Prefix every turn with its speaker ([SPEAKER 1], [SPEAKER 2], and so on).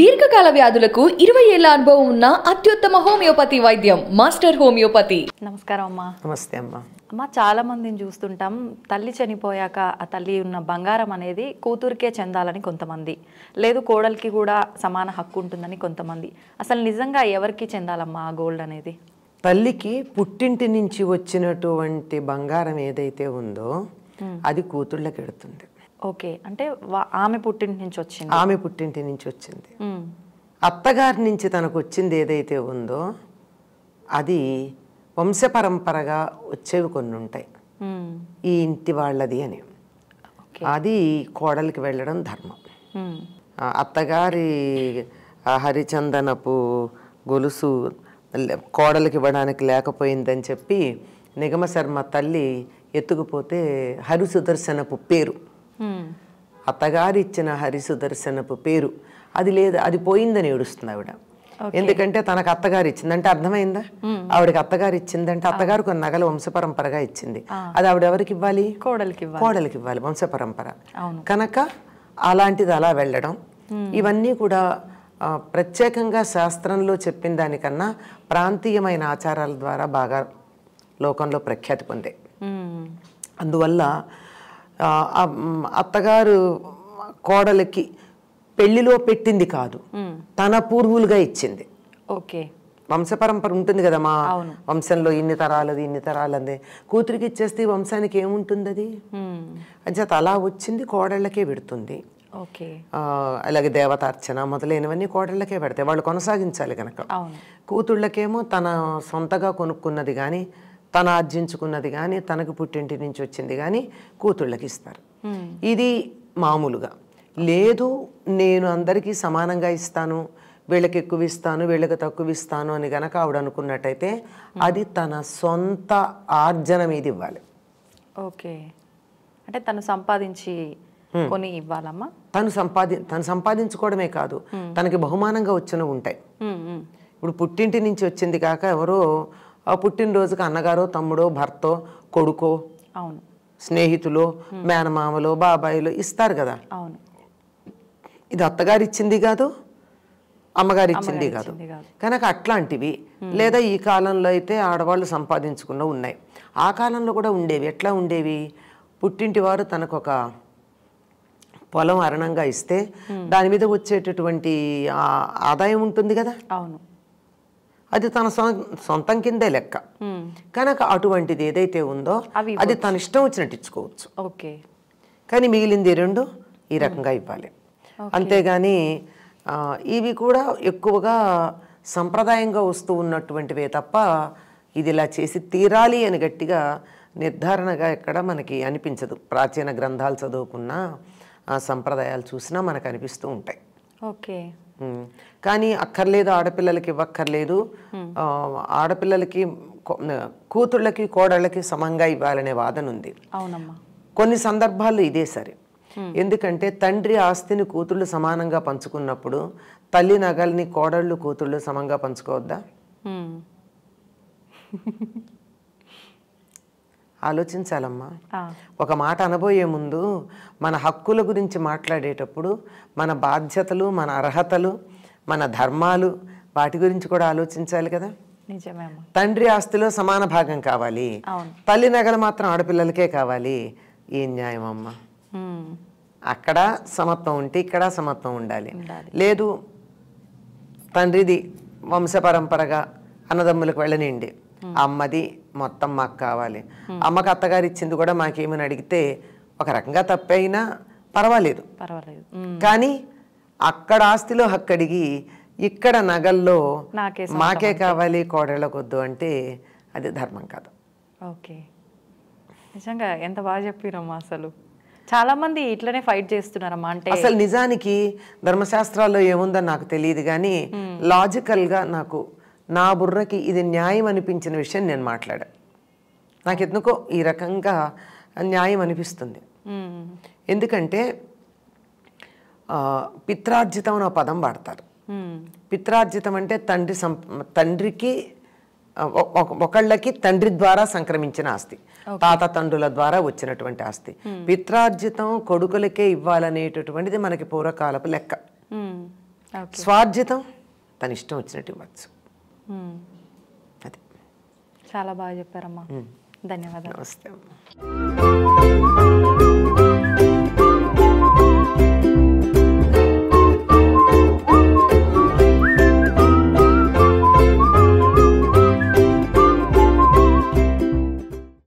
[SPEAKER 1] దీర్ఘకాల వ్యాధులకు ఇరవై ఏళ్ల అనుభవం ఉన్న అత్యుత్తమ హోమియోపతి వైద్యం మాస్టర్ హోమియోపతి నమస్కారం అమ్మా నమస్తే అమ్మా అమ్మా చాలా మందిని చూస్తుంటాం తల్లి చనిపోయాక ఆ తల్లి ఉన్న బంగారం అనేది కూతురికే చెందాలని కొంతమంది లేదు కోడలికి కూడా సమాన హక్కు ఉంటుందని కొంతమంది అసలు నిజంగా ఎవరికి చెందాలమ్మా ఆ గోల్డ్ అనేది తల్లికి పుట్టింటి నుంచి వచ్చినటువంటి బంగారం ఏదైతే ఉందో అది కూతుళ్ళకి ఎడుతుంది ఓకే అంటే ఆమె పుట్టింటి నుంచి వచ్చింది ఆమె పుట్టింటి నుంచి వచ్చింది అత్తగారి నుంచి తనకు వచ్చింది ఏదైతే ఉందో అది వంశపరంపరగా వచ్చేవి కొన్ని ఉంటాయి ఈ ఇంటి వాళ్ళది అని అది కోడలికి వెళ్ళడం ధర్మం అత్తగారి హరిచందనపు గొలుసు కోడలికి ఇవ్వడానికి లేకపోయిందని చెప్పి నిగమ శర్మ తల్లి ఎత్తుకుపోతే హరి సుదర్శనపు పేరు అత్తగారిచ్చిన హరిసుదర్శనపు పేరు అది లేదు అది పోయిందని ఏడుస్తుంది ఆవిడ ఎందుకంటే తనకు అత్తగారు ఇచ్చిందంటే అర్థమైందా ఆవిడకి అత్తగారు ఇచ్చిందంటే అత్తగారు కొన్ని నగలు వంశపరంపరగా ఇచ్చింది అది ఆవిడ ఎవరికి ఇవ్వాలి కోడలికి కోడలికి ఇవ్వాలి వంశపరంపర కనుక అలాంటిది అలా వెళ్ళడం ఇవన్నీ కూడా ప్రత్యేకంగా శాస్త్రంలో చెప్పిన దానికన్నా ప్రాంతీయమైన ఆచారాల ద్వారా బాగా లోకంలో ప్రఖ్యాతి పొందే అందువల్ల అత్తగారు కోడలికి పెళ్లిలో పెట్టింది కాదు తన పూర్వులుగా ఇచ్చింది ఓకే వంశపరంపర ఉంటుంది కదా మా వంశంలో ఇన్ని తరాలది ఇన్ని తరాలది కూతురికి ఇచ్చేస్తే వంశానికి ఏముంటుంది అది అంచేత అలా వచ్చింది కోడళ్ళకే పెడుతుంది అలాగే దేవతార్చన మొదలైనవన్నీ కోడళ్ళకే పెడతాయి వాళ్ళు కొనసాగించాలి కనుక కూతుళ్ళకేమో తన సొంతగా కొనుక్కున్నది కానీ తను ఆర్జించుకున్నది కానీ తనకు పుట్టింటి నుంచి వచ్చింది కానీ కూతుళ్ళకి ఇస్తారు ఇది మామూలుగా లేదు నేను అందరికీ సమానంగా ఇస్తాను వీళ్ళకి ఎక్కువ ఇస్తాను వీళ్ళకి తక్కువ ఇస్తాను అని కనుక ఆవిడ అనుకున్నట్టయితే అది తన సొంత ఆర్జన మీద ఇవ్వాలి ఓకే అంటే తను సంపాదించి కొని ఇవ్వాలమ్మా తను సంపాది తను సంపాదించుకోవడమే కాదు తనకి బహుమానంగా వచ్చినవి ఉంటాయి ఇప్పుడు పుట్టింటి నుంచి వచ్చింది కాక ఎవరో ఆ పుట్టినరోజుకి అన్నగారో తమ్ముడో భర్తో కొడుకో అవును స్నేహితులు మేనమామలు బాబాయిలు ఇస్తారు కదా అవును ఇది అత్తగారు ఇచ్చింది కాదు అమ్మగారు ఇచ్చింది కాదు కనుక అట్లాంటివి లేదా ఈ కాలంలో అయితే ఆడవాళ్ళు సంపాదించుకున్న ఉన్నాయి ఆ కాలంలో కూడా ఉండేవి ఎట్లా ఉండేవి పుట్టింటి వారు తనకు ఒక పొలం అరణంగా ఇస్తే దాని మీద వచ్చేటటువంటి ఆదాయం ఉంటుంది కదా అవును అది తన సొంతం కిందే లెక్క కనుక అటువంటిది ఏదైతే ఉందో అది తన ఇష్టం వచ్చినట్టు ఇచ్చుకోవచ్చు ఓకే కానీ మిగిలింది రెండు ఈ రకంగా ఇవ్వాలి అంతేగాని ఇవి కూడా ఎక్కువగా సంప్రదాయంగా వస్తూ ఉన్నటువంటివే తప్ప ఇది ఇలా చేసి తీరాలి అని గట్టిగా నిర్ధారణగా ఎక్కడ మనకి అనిపించదు ప్రాచీన గ్రంథాలు చదువుకున్నా ఆ సంప్రదాయాలు చూసినా మనకు అనిపిస్తూ ఉంటాయి ఓకే కానీ అక్కర్లేదు ఆడపిల్లలకి ఇవ్వక్కర్లేదు ఆడపిల్లలకి కూతుళ్ళకి కోడళ్ళకి సమంగా ఇవ్వాలనే వాదన ఉంది కొన్ని సందర్భాల్లో ఇదే సరే ఎందుకంటే తండ్రి ఆస్తిని కూతుళ్ళు సమానంగా పంచుకున్నప్పుడు తల్లి నగల్ని కోడళ్ళు కూతుళ్ళు సమంగా పంచుకోవద్దా ఆలోచించాలమ్మా ఒక మాట అనబోయే ముందు మన హక్కుల గురించి మాట్లాడేటప్పుడు మన బాధ్యతలు మన అర్హతలు మన ధర్మాలు వాటి గురించి కూడా ఆలోచించాలి కదా తండ్రి ఆస్తిలో సమాన భాగం కావాలి తల్లి నగలు మాత్రం ఆడపిల్లలకే కావాలి ఏం న్యాయం అమ్మా అక్కడ సమత్వం ఉంటే ఇక్కడ సమత్వం ఉండాలి లేదు తండ్రిది వంశపరంపరగా అన్నదమ్ములకు వెళ్ళనిండి అమ్మది మొత్తం మాకు కావాలి అమ్మకు అత్తగారు ఇచ్చింది కూడా మాకేమని అడిగితే ఒక రకంగా తప్పైనా పర్వాలేదు పర్వాలేదు కానీ అక్కడ ఆస్తిలో హక్కడిగి ఇక్కడ నగల్లో మాకే కావాలి కోడళ్ళకొద్దు అంటే అది ధర్మం కాదు ఓకే నిజంగా ఎంత బాగా చెప్పిరమ్మా అసలు చాలా మంది ఇట్లనే ఫైట్ చేస్తున్నారమ్మా అంటే అసలు నిజానికి ధర్మశాస్త్రాల్లో ఏముందో నాకు తెలియదు కానీ లాజికల్ గా నాకు నా బుర్రకి ఇది న్యాయం అనిపించిన విషయం నేను మాట్లాడా నాకు ఎందుకో ఈ రకంగా న్యాయం అనిపిస్తుంది ఎందుకంటే పిత్రార్జితం అనే పదం వాడతారు పిత్రార్జితం అంటే తండ్రి సం తండ్రికి ఒకళ్ళకి తండ్రి ద్వారా సంక్రమించిన ఆస్తి తాత తండ్రుల ద్వారా వచ్చినటువంటి ఆస్తి పిత్రార్జితం కొడుకులకే ఇవ్వాలనేటటువంటిది మనకి పూర్వకాలపు లెక్క స్వార్జితం తన ఇష్టం వచ్చినట్టు ఇవ్వచ్చు అది చాలా బాగా చెప్పారమ్మా ధన్యవాదాలు నమస్తే